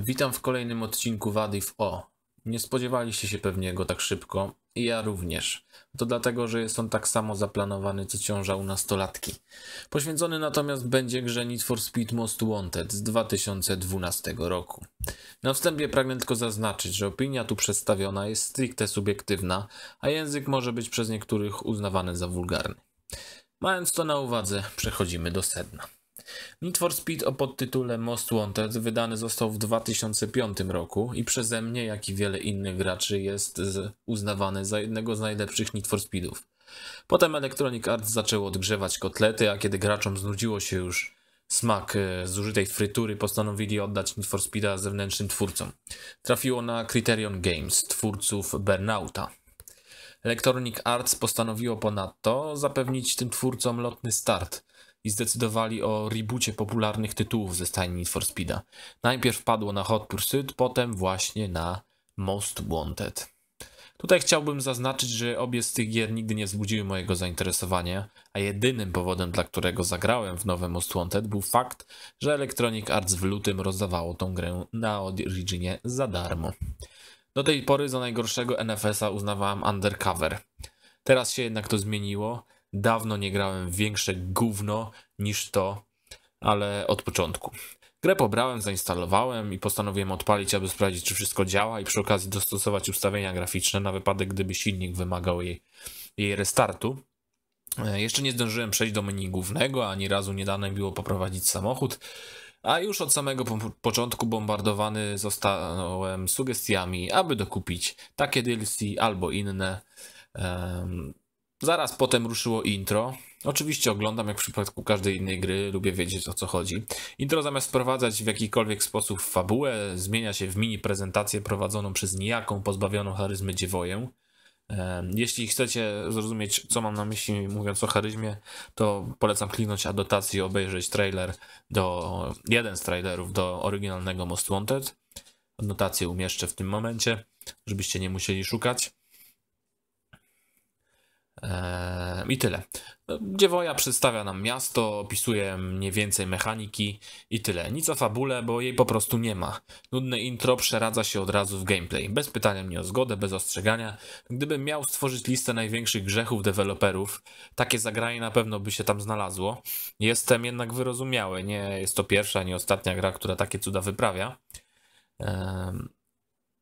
Witam w kolejnym odcinku Wady w O. Nie spodziewaliście się pewnie go tak szybko i ja również. To dlatego, że jest on tak samo zaplanowany co ciąża u nastolatki. Poświęcony natomiast będzie grze Need for Speed Most Wanted z 2012 roku. Na wstępie pragnę tylko zaznaczyć, że opinia tu przedstawiona jest stricte subiektywna, a język może być przez niektórych uznawany za wulgarny. Mając to na uwadze, przechodzimy do sedna. Need for Speed o podtytule Most Wanted wydany został w 2005 roku i przeze mnie, jak i wiele innych graczy jest uznawany za jednego z najlepszych Need for Speedów. Potem Electronic Arts zaczęło odgrzewać kotlety, a kiedy graczom znudziło się już smak e, zużytej frytury, postanowili oddać Need for Speeda zewnętrznym twórcom. Trafiło na Criterion Games, twórców Burnouta. Electronic Arts postanowiło ponadto zapewnić tym twórcom lotny start, i zdecydowali o reboocie popularnych tytułów ze stajni Need for Speeda. Najpierw padło na Hot Pursuit, potem właśnie na Most Wanted. Tutaj chciałbym zaznaczyć, że obie z tych gier nigdy nie wzbudziły mojego zainteresowania, a jedynym powodem, dla którego zagrałem w nowe Most Wanted był fakt, że Electronic Arts w lutym rozdawało tą grę na Originie za darmo. Do tej pory za najgorszego NFS-a uznawałem Undercover. Teraz się jednak to zmieniło Dawno nie grałem w większe gówno niż to, ale od początku. Grę pobrałem, zainstalowałem i postanowiłem odpalić, aby sprawdzić, czy wszystko działa i przy okazji dostosować ustawienia graficzne na wypadek, gdyby silnik wymagał jej, jej restartu. E, jeszcze nie zdążyłem przejść do menu głównego, ani razu nie dane było poprowadzić samochód, a już od samego początku bombardowany zostałem sugestiami, aby dokupić takie DLC albo inne. Um, Zaraz potem ruszyło intro. Oczywiście oglądam, jak w przypadku każdej innej gry, lubię wiedzieć o co chodzi. Intro zamiast wprowadzać w jakikolwiek sposób fabułę, zmienia się w mini prezentację prowadzoną przez nijaką, pozbawioną charyzmy dziewoję. Jeśli chcecie zrozumieć, co mam na myśli mówiąc o charyzmie, to polecam kliknąć adotację i obejrzeć trailer do, jeden z trailerów do oryginalnego Most Wanted. Adnotację umieszczę w tym momencie, żebyście nie musieli szukać. Eee, I tyle. No, dziewoja przedstawia nam miasto, opisuje mniej więcej mechaniki i tyle. Nic o fabule, bo jej po prostu nie ma. Nudne intro przeradza się od razu w gameplay. Bez pytania mnie o zgodę, bez ostrzegania. Gdybym miał stworzyć listę największych grzechów deweloperów, takie zagranie na pewno by się tam znalazło. Jestem jednak wyrozumiały. Nie jest to pierwsza, nie ostatnia gra, która takie cuda wyprawia. Eee,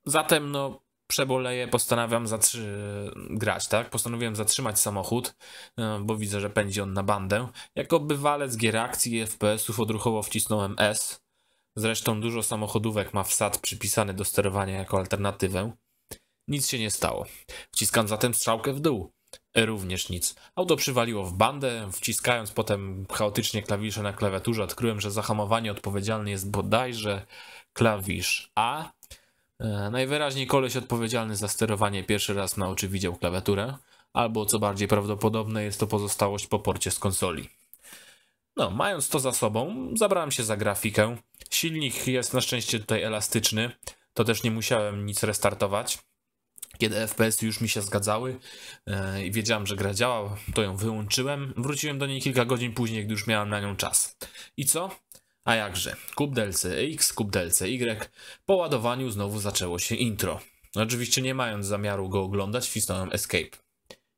zatem no przeboleję, postanawiam zatrzy- grać, tak? Postanowiłem zatrzymać samochód, e, bo widzę, że pędzi on na bandę. Jako bywalec gier akcji i FPS-ów odruchowo wcisnąłem S. Zresztą dużo samochodówek ma wsad przypisany do sterowania jako alternatywę. Nic się nie stało. Wciskam zatem strzałkę w dół. E, również nic. Auto przywaliło w bandę, wciskając potem chaotycznie klawisze na klawiaturze, odkryłem, że za hamowanie odpowiedzialny jest bodajże klawisz A E, najwyraźniej koleś odpowiedzialny za sterowanie pierwszy raz na oczy widział klawiaturę, albo co bardziej prawdopodobne jest to pozostałość po porcie z konsoli. No, mając to za sobą, zabrałem się za grafikę. Silnik jest na szczęście tutaj elastyczny, to też nie musiałem nic restartować. Kiedy FPS y już mi się zgadzały e, i wiedziałem, że gra działa, to ją wyłączyłem. Wróciłem do niej kilka godzin później, gdy już miałem na nią czas. I co? A jakże, Kubdelce X, Kubdelce Y, po ładowaniu znowu zaczęło się intro. Oczywiście nie mając zamiaru go oglądać, wcisnąłem Escape.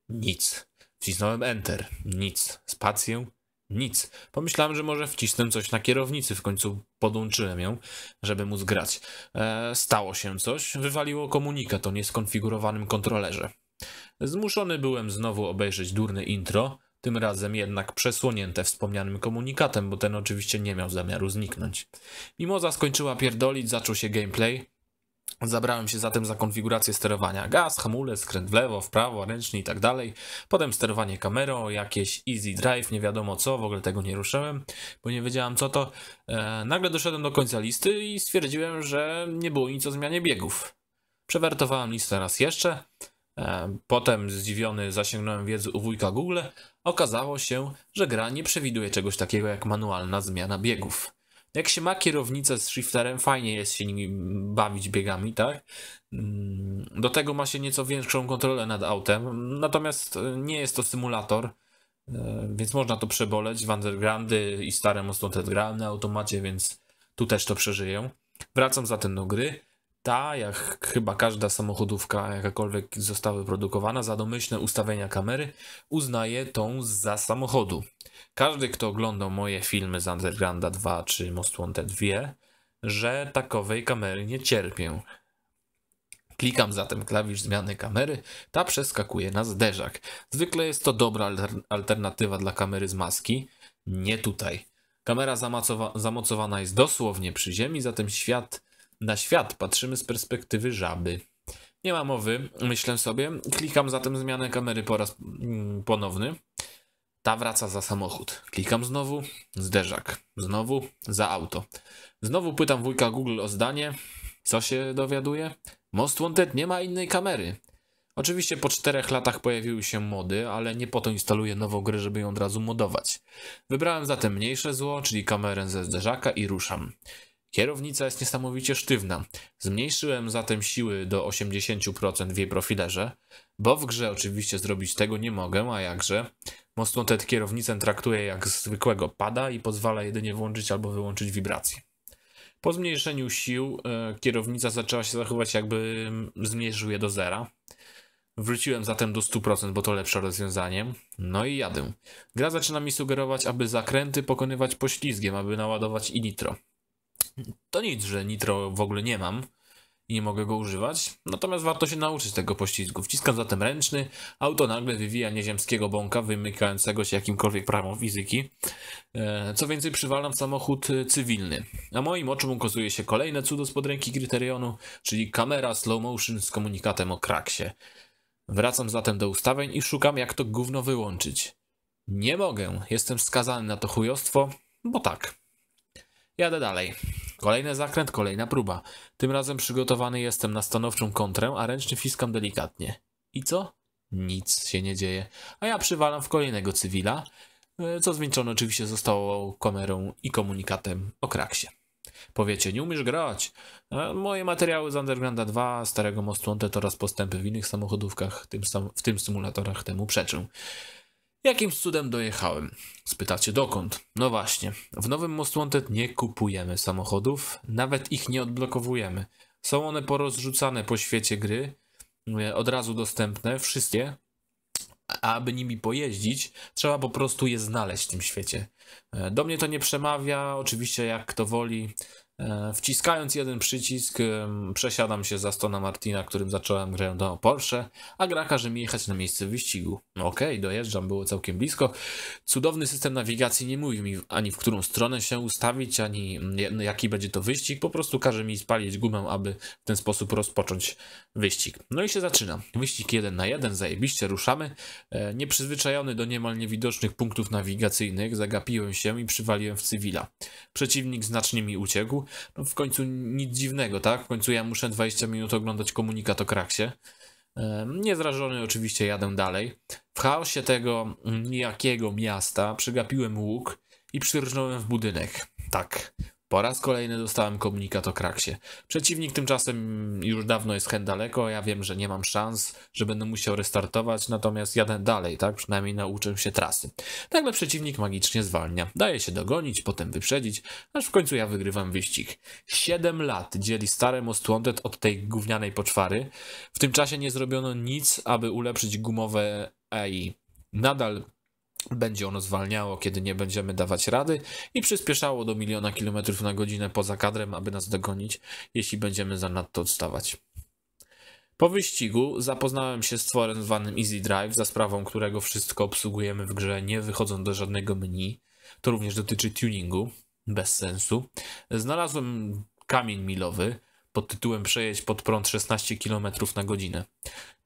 Nic. Wcisnąłem Enter. Nic. Spację. Nic. Pomyślałem, że może wcisnę coś na kierownicy, w końcu podłączyłem ją, żeby móc grać. E, stało się coś, wywaliło komunikat o nieskonfigurowanym kontrolerze. Zmuszony byłem znowu obejrzeć durne intro, tym razem jednak przesłonięte wspomnianym komunikatem, bo ten oczywiście nie miał zamiaru zniknąć. Mimoza skończyła pierdolić, zaczął się gameplay. Zabrałem się zatem za konfigurację sterowania. Gaz, hamulec, skręt w lewo, w prawo, ręczny i tak dalej. Potem sterowanie kamerą, jakieś easy drive, nie wiadomo co, w ogóle tego nie ruszyłem, bo nie wiedziałem co to. E, nagle doszedłem do końca listy i stwierdziłem, że nie było nic o zmianie biegów. Przewertowałem listę raz jeszcze. Potem zdziwiony zasięgnąłem wiedzy u wujka Google. Okazało się, że gra nie przewiduje czegoś takiego jak manualna zmiana biegów. Jak się ma kierownicę z shifterem, fajnie jest się nim bawić biegami, tak? Mm, do tego ma się nieco większą kontrolę nad autem, natomiast e, nie jest to symulator, e, więc można to przeboleć w Undergroundy i stare mocno te grałem na automacie, więc tu też to przeżyję. Wracam zatem do gry ta, jak chyba każda samochodówka jakakolwiek została wyprodukowana, za domyślne ustawienia kamery uznaje tą za samochodu. Każdy, kto oglądał moje filmy z Undergrounda 2 czy Most Wanted wie, że takowej kamery nie cierpię. Klikam zatem klawisz zmiany kamery, ta przeskakuje na zderzak. Zwykle jest to dobra alternatywa dla kamery z maski, nie tutaj. Kamera zamocowa zamocowana jest dosłownie przy ziemi, zatem świat na świat patrzymy z perspektywy żaby. Nie ma mowy, myślę sobie. Klikam zatem zmianę kamery po raz mm, ponowny. Ta wraca za samochód. Klikam znowu, zderzak. Znowu, za auto. Znowu pytam wujka Google o zdanie. Co się dowiaduje? Most Wanted nie ma innej kamery. Oczywiście po czterech latach pojawiły się mody, ale nie po to instaluję nową grę, żeby ją od razu modować. Wybrałem zatem mniejsze zło, czyli kamerę ze zderzaka i ruszam. Kierownica jest niesamowicie sztywna. Zmniejszyłem zatem siły do 80% w jej profilerze, bo w grze oczywiście zrobić tego nie mogę, a jakże. Mocno tę kierownicę traktuję jak zwykłego pada i pozwala jedynie włączyć albo wyłączyć wibracje. Po zmniejszeniu sił e, kierownica zaczęła się zachować jakby zmniejszył je do zera. Wróciłem zatem do 100%, bo to lepsze rozwiązanie. No i jadę. Gra zaczyna mi sugerować, aby zakręty pokonywać poślizgiem, aby naładować i nitro to nic, że nitro w ogóle nie mam i nie mogę go używać, natomiast warto się nauczyć tego poślizgu. Wciskam zatem ręczny, auto nagle wywija nieziemskiego bąka wymykającego się jakimkolwiek prawom fizyki. E, co więcej, przywalam samochód e, cywilny. A moim oczom ukazuje się kolejne cudo spod ręki kryterionu, czyli kamera slow motion z komunikatem o kraksie. Wracam zatem do ustawień i szukam jak to gówno wyłączyć. Nie mogę, jestem skazany na to chujostwo, bo tak. Jadę dalej. Kolejny zakręt, kolejna próba. Tym razem przygotowany jestem na stanowczą kontrę, a ręczny fiskam delikatnie. I co? Nic się nie dzieje. A ja przywalam w kolejnego cywila, e, co zwieńczone oczywiście zostało kamerą i komunikatem o kraksie. Powiecie, nie umiesz grać. E, moje materiały z Undergrounda 2, Starego Mostu Wanted oraz postępy w innych samochodówkach, tym w tym symulatorach temu przeczą. Jakim cudem dojechałem? Spytacie dokąd? No właśnie, w nowym Most Wanted nie kupujemy samochodów, nawet ich nie odblokowujemy. Są one porozrzucane po świecie gry, e, od razu dostępne, wszystkie. A aby nimi pojeździć, trzeba po prostu je znaleźć w tym świecie. E, do mnie to nie przemawia, oczywiście jak kto woli. E, wciskając jeden przycisk, przesiadam się za Stona Martina, którym zacząłem grę do Porsche, a gra każe mi jechać na miejsce wyścigu. No okej, okay, dojeżdżam, było całkiem blisko. Cudowny system nawigacji nie mówi mi ani w którą stronę się ustawić, ani mm, no, jaki będzie to wyścig, po prostu każe mi spalić gumę, aby w ten sposób rozpocząć wyścig. No i się zaczyna. Wyścig jeden na jeden, zajebiście, ruszamy. E, nieprzyzwyczajony do niemal niewidocznych punktów nawigacyjnych, zagapiłem się i przywaliłem w cywila. Przeciwnik znacznie mi uciekł, no w końcu nic dziwnego, tak? W końcu ja muszę 20 minut oglądać komunikat o kraksie. E, niezrażony oczywiście jadę dalej. W chaosie tego mm, jakiego miasta przegapiłem łuk i przyrżnąłem w budynek. Tak, po raz kolejny dostałem komunikat o kraksie. Przeciwnik tymczasem już dawno jest hen daleko, ja wiem, że nie mam szans, że będę musiał restartować, natomiast jadę dalej, tak? Przynajmniej nauczę się trasy. Nagle przeciwnik magicznie zwalnia. Daje się dogonić, potem wyprzedzić, aż w końcu ja wygrywam wyścig. Siedem lat dzieli stare Mostłontet od tej gównianej poczwary. W tym czasie nie zrobiono nic, aby ulepszyć gumowe AI. Nadal będzie ono zwalniało, kiedy nie będziemy dawać rady i przyspieszało do miliona kilometrów na godzinę poza kadrem, aby nas dogonić, jeśli będziemy zanadto odstawać. Po wyścigu zapoznałem się z tworem zwanym Easy Drive, za sprawą którego wszystko obsługujemy w grze, nie wychodząc do żadnego menu. To również dotyczy tuningu, bez sensu. Znalazłem kamień milowy, pod tytułem przejeść pod prąd 16 km na godzinę.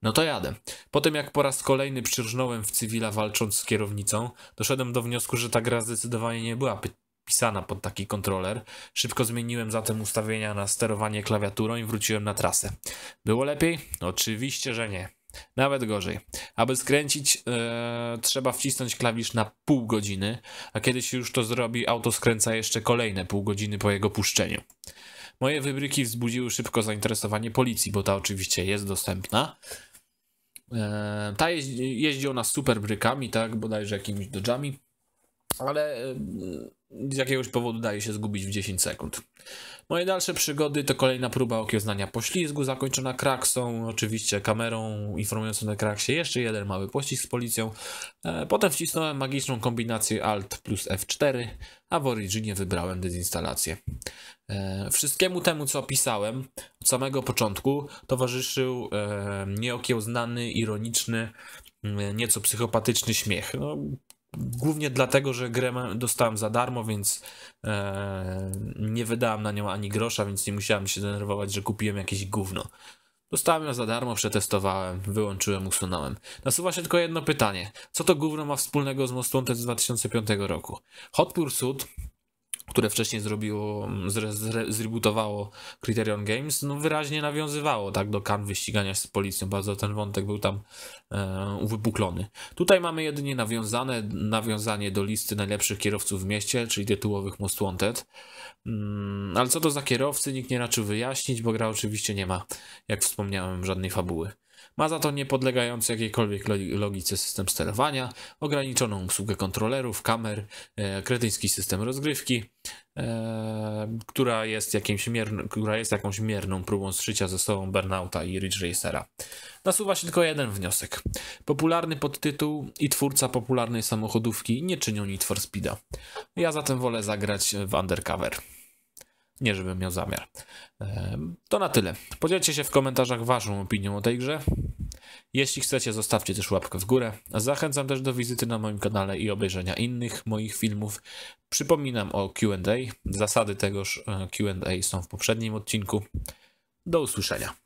No to jadę. Potem jak po raz kolejny przyrżnąłem w cywila walcząc z kierownicą, doszedłem do wniosku, że ta gra zdecydowanie nie była pisana pod taki kontroler. Szybko zmieniłem zatem ustawienia na sterowanie klawiaturą i wróciłem na trasę. Było lepiej? Oczywiście, że nie. Nawet gorzej. Aby skręcić, e, trzeba wcisnąć klawisz na pół godziny, a kiedy się już to zrobi, auto skręca jeszcze kolejne pół godziny po jego puszczeniu. Moje wybryki wzbudziły szybko zainteresowanie policji, bo ta oczywiście jest dostępna. E, ta jeździ, jeździ ona super brykami, tak, bodajże jakimiś dodżami ale y, z jakiegoś powodu daje się zgubić w 10 sekund. Moje no dalsze przygody to kolejna próba okiełznania poślizgu, zakończona kraksą, oczywiście kamerą informującą na kraksie, jeszcze jeden mały pościg z policją. E, potem wcisnąłem magiczną kombinację Alt plus F4, a w Originie wybrałem dezinstalację. E, wszystkiemu temu, co opisałem od samego początku, towarzyszył e, nieokiełznany, ironiczny, nieco psychopatyczny śmiech. No, głównie dlatego, że grę dostałem za darmo, więc e, nie wydałem na nią ani grosza, więc nie musiałem się denerwować, że kupiłem jakieś gówno. Dostałem ją za darmo, przetestowałem, wyłączyłem, usunąłem. Nasuwa się tylko jedno pytanie. Co to gówno ma wspólnego z Most Wanted z 2005 roku? Hot Pursuit które wcześniej zrobiło, zre, zre, zrebootowało Criterion Games, no wyraźnie nawiązywało tak do kan wyścigania się z policją. Bardzo ten wątek był tam e, uwypuklony. Tutaj mamy jedynie nawiązane, nawiązanie do listy najlepszych kierowców w mieście, czyli tytułowych Most Wanted. Mm, ale co to za kierowcy, nikt nie raczył wyjaśnić, bo gra oczywiście nie ma, jak wspomniałem, żadnej fabuły. Ma za to niepodlegający jakiejkolwiek logice system sterowania, ograniczoną obsługę kontrolerów, kamer, e, kretyński system rozgrywki, e, która, jest jakimś która jest jakąś mierną próbą zszycia ze sobą Burnouta i Ridge Racera. Nasuwa się tylko jeden wniosek. Popularny podtytuł i twórca popularnej samochodówki nie czynią Need for Speeda. Ja zatem wolę zagrać w Undercover. Nie, żebym miał zamiar. To na tyle. Podzielcie się w komentarzach Waszą opinią o tej grze. Jeśli chcecie, zostawcie też łapkę w górę. Zachęcam też do wizyty na moim kanale i obejrzenia innych moich filmów. Przypominam o QA. Zasady tegoż e, QA są w poprzednim odcinku. Do usłyszenia.